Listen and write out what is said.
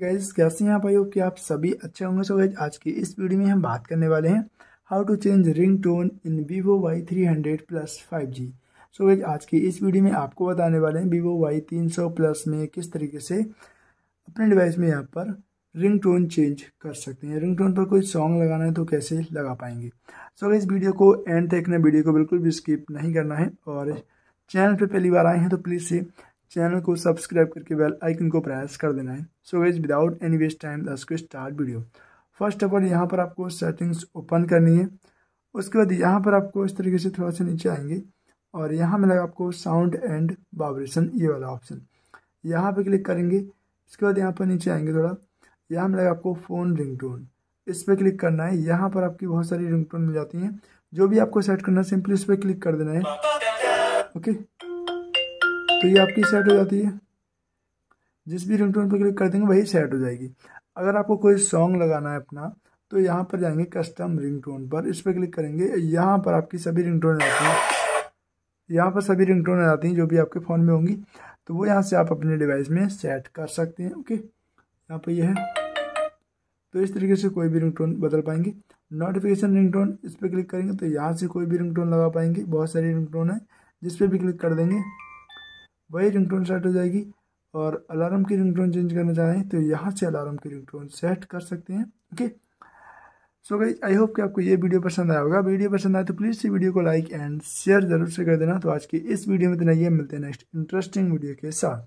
gas कैसे हैं आप आई कि आप सभी अच्छे होंगे सो गैस आज की इस वीडियो में हम बात करने वाले हैं how to change ringtone in Vivo Y three hundred plus five G so guys आज की इस वीडियो में आपको बताने वाले हैं वीवो वाई तीन सौ प्लस में किस तरीके से अपने डिवाइस में यहाँ पर रिंग टोन चेंज कर सकते हैं रिंग टोन पर कोई सॉन्ग लगाना है तो कैसे लगा पाएंगे सो so, इस वीडियो को एंड तक ने वीडियो को बिल्कुल भी स्किप नहीं करना है और चैनल पर पहली बार आए हैं तो प्लीज़ से चैनल को सब्सक्राइब करके बेल आइकन को प्रेस कर देना है so guys without any waste time दस को start video first of all यहाँ पर आपको सेटिंग्स ओपन करनी है उसके बाद यहाँ पर आपको इस तरीके से थोड़ा सा नीचे आएंगे और यहाँ मिलेगा आपको साउंड एंड वाइब्रेशन ये वाला ऑप्शन यहाँ पर क्लिक करेंगे उसके बाद यहाँ पर नीचे आएंगे थोड़ा यहाँ मिलेगा आपको फ़ोन टोन इस पर क्लिक करना है यहाँ पर आपकी बहुत सारी टोन मिल जाती हैं जो भी आपको सेट करना है सिंपली इस पर क्लिक कर देना है ओके तो ये आपकी सेट हो जाती है जिस भी रिंगटोन पर क्लिक कर देंगे वही सेट हो जाएगी अगर आपको कोई सॉन्ग लगाना है अपना तो यहाँ पर जाएंगे कस्टम रिंगटोन पर इस पर क्लिक करेंगे यहाँ पर आपकी सभी रिंगटोन टोन आती हैं यहाँ पर सभी रिंगटोन टोन जाती हैं जो भी आपके फ़ोन में होंगी तो वो यहाँ से आप अपने डिवाइस में सेट कर सकते हैं ओके यहाँ पर यह है तो इस तरीके से कोई भी टोन बदल पाएंगे नोटिफिकेशन टोन इस पर क्लिक करेंगे तो यहाँ से कोई भी टोन लगा पाएंगे बहुत सारी टोन है जिस पर भी क्लिक कर देंगे वही रिंगटोन सेट हो जाएगी और अलार्म की रिंगटोन चेंज करना चाहें तो यहाँ से अलार्म की रिंगटोन सेट कर सकते हैं okay so guys I hope कि आपको ये वीडियो पसंद आया होगा वीडियो पसंद आए तो प्लीज़ इस वीडियो को लाइक एंड शेयर जरूर से कर देना तो आज के इस वीडियो में इतना ये मिलते हैं नेक्स्ट इंटरेस्टिंग वीडियो के साथ